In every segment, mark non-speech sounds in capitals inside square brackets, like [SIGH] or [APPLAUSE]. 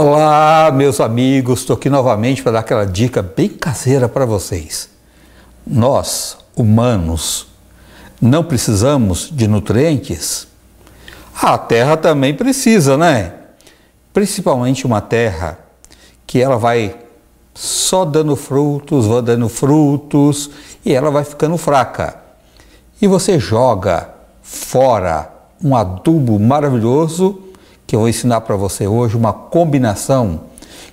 Olá, meus amigos, estou aqui novamente para dar aquela dica bem caseira para vocês. Nós, humanos, não precisamos de nutrientes? A terra também precisa, né? Principalmente uma terra que ela vai só dando frutos, vai dando frutos e ela vai ficando fraca. E você joga fora um adubo maravilhoso que eu vou ensinar para você hoje, uma combinação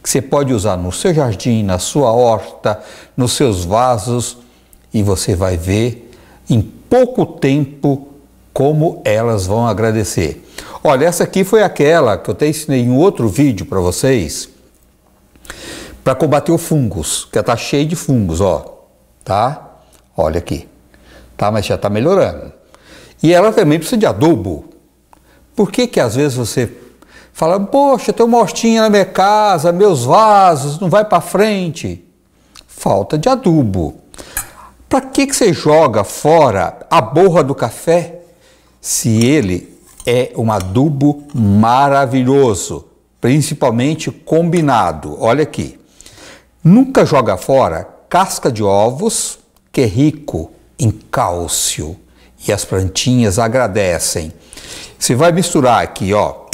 que você pode usar no seu jardim, na sua horta, nos seus vasos e você vai ver em pouco tempo como elas vão agradecer. Olha, essa aqui foi aquela que eu até ensinei em outro vídeo para vocês para combater o fungos, que tá cheio de fungos, ó, tá? Olha aqui. Tá, mas já tá melhorando. E ela também precisa de adubo. Por que que às vezes você Fala, poxa, tem uma hortinha na minha casa, meus vasos, não vai para frente. Falta de adubo. Para que, que você joga fora a borra do café se ele é um adubo maravilhoso, principalmente combinado? Olha aqui. Nunca joga fora casca de ovos, que é rico em cálcio e as plantinhas agradecem. Você vai misturar aqui, ó,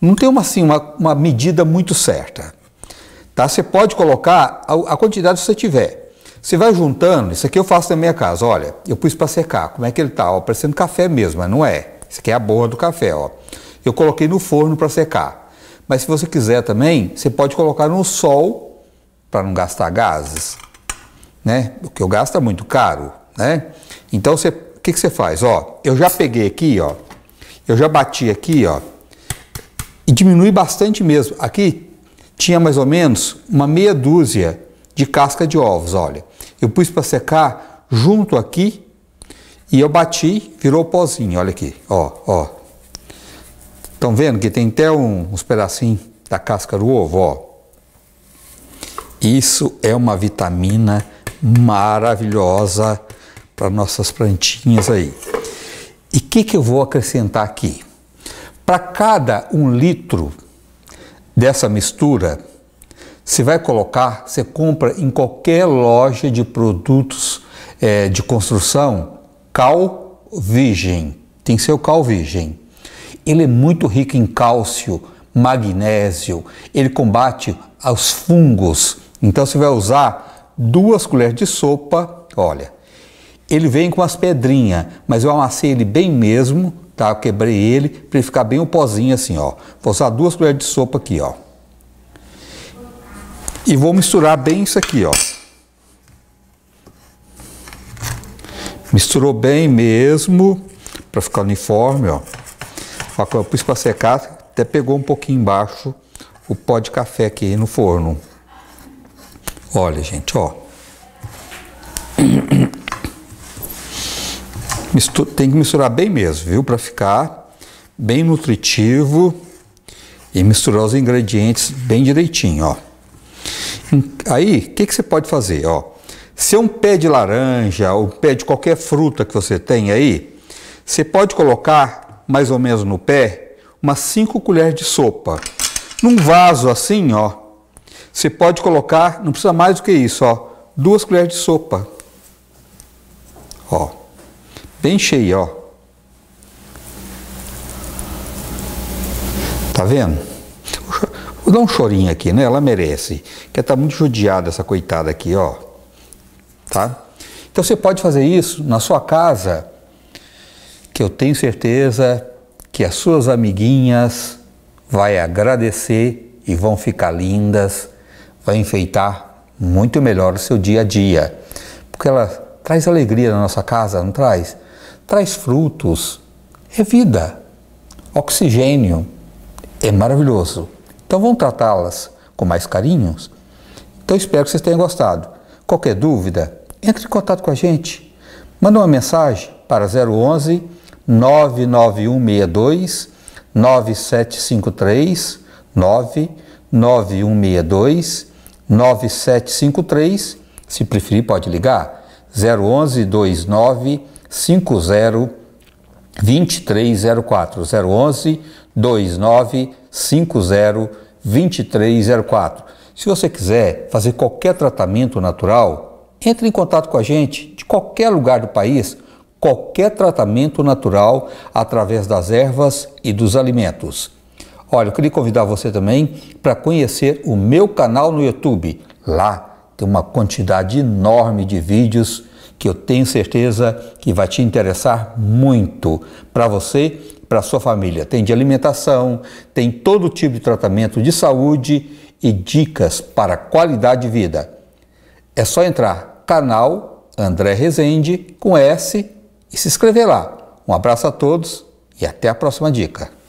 não tem uma, assim, uma, uma medida muito certa. Tá? Você pode colocar a, a quantidade que você tiver. Você vai juntando, isso aqui eu faço na minha casa, olha, eu pus para secar, como é que ele está? Ó, parecendo café mesmo, mas não é. Isso aqui é a borra do café, ó. Eu coloquei no forno para secar. Mas se você quiser também, você pode colocar no sol para não gastar gases, né? O que eu gasto é muito caro, né? Então você, o que, que você faz? Ó, eu já peguei aqui, ó, eu já bati aqui, ó, e diminui bastante mesmo. Aqui tinha mais ou menos uma meia dúzia de casca de ovos, olha. Eu pus para secar junto aqui e eu bati, virou pozinho, olha aqui, ó, ó. Estão vendo que tem até um, uns pedacinhos da casca do ovo, ó. Isso é uma vitamina maravilhosa para nossas plantinhas aí. E o que, que eu vou acrescentar aqui? Para cada um litro dessa mistura, você vai colocar, você compra em qualquer loja de produtos é, de construção, cal virgem, tem seu cal virgem. Ele é muito rico em cálcio, magnésio, ele combate aos fungos. Então você vai usar duas colheres de sopa, olha. Ele vem com as pedrinhas, mas eu amassei ele bem mesmo, tá? Eu quebrei ele para ele ficar bem o pozinho assim, ó. Vou usar duas colheres de sopa aqui, ó. E vou misturar bem isso aqui, ó. Misturou bem mesmo, para ficar uniforme, ó. Eu pus para secar, até pegou um pouquinho embaixo o pó de café aqui no forno. Olha, gente, ó. [CLEARS THROAT] Mistura, tem que misturar bem mesmo, viu? Para ficar bem nutritivo e misturar os ingredientes bem direitinho, ó. Aí, o que, que você pode fazer, ó? Se é um pé de laranja ou pé de qualquer fruta que você tem aí, você pode colocar mais ou menos no pé umas 5 colheres de sopa. Num vaso assim, ó, você pode colocar, não precisa mais do que isso, ó, duas colheres de sopa. Ó bem cheio, ó. Tá vendo? Vou dar um chorinho aqui, né? Ela merece. Que tá muito judiada essa coitada aqui, ó. Tá? Então você pode fazer isso na sua casa, que eu tenho certeza que as suas amiguinhas vai agradecer e vão ficar lindas, vai enfeitar muito melhor o seu dia a dia, porque ela traz alegria na nossa casa, não traz? traz frutos, é vida, oxigênio, é maravilhoso. Então vamos tratá-las com mais carinhos. Então espero que vocês tenham gostado. Qualquer dúvida, entre em contato com a gente. Manda uma mensagem para 011 99162 9753 99162 9753. Se preferir, pode ligar 011 29 50 2304 011 2304. Se você quiser fazer qualquer tratamento natural, entre em contato com a gente de qualquer lugar do país, qualquer tratamento natural através das ervas e dos alimentos. Olha, eu queria convidar você também para conhecer o meu canal no YouTube. Lá tem uma quantidade enorme de vídeos que eu tenho certeza que vai te interessar muito para você e para sua família. Tem de alimentação, tem todo tipo de tratamento de saúde e dicas para qualidade de vida. É só entrar canal André Rezende com S e se inscrever lá. Um abraço a todos e até a próxima dica.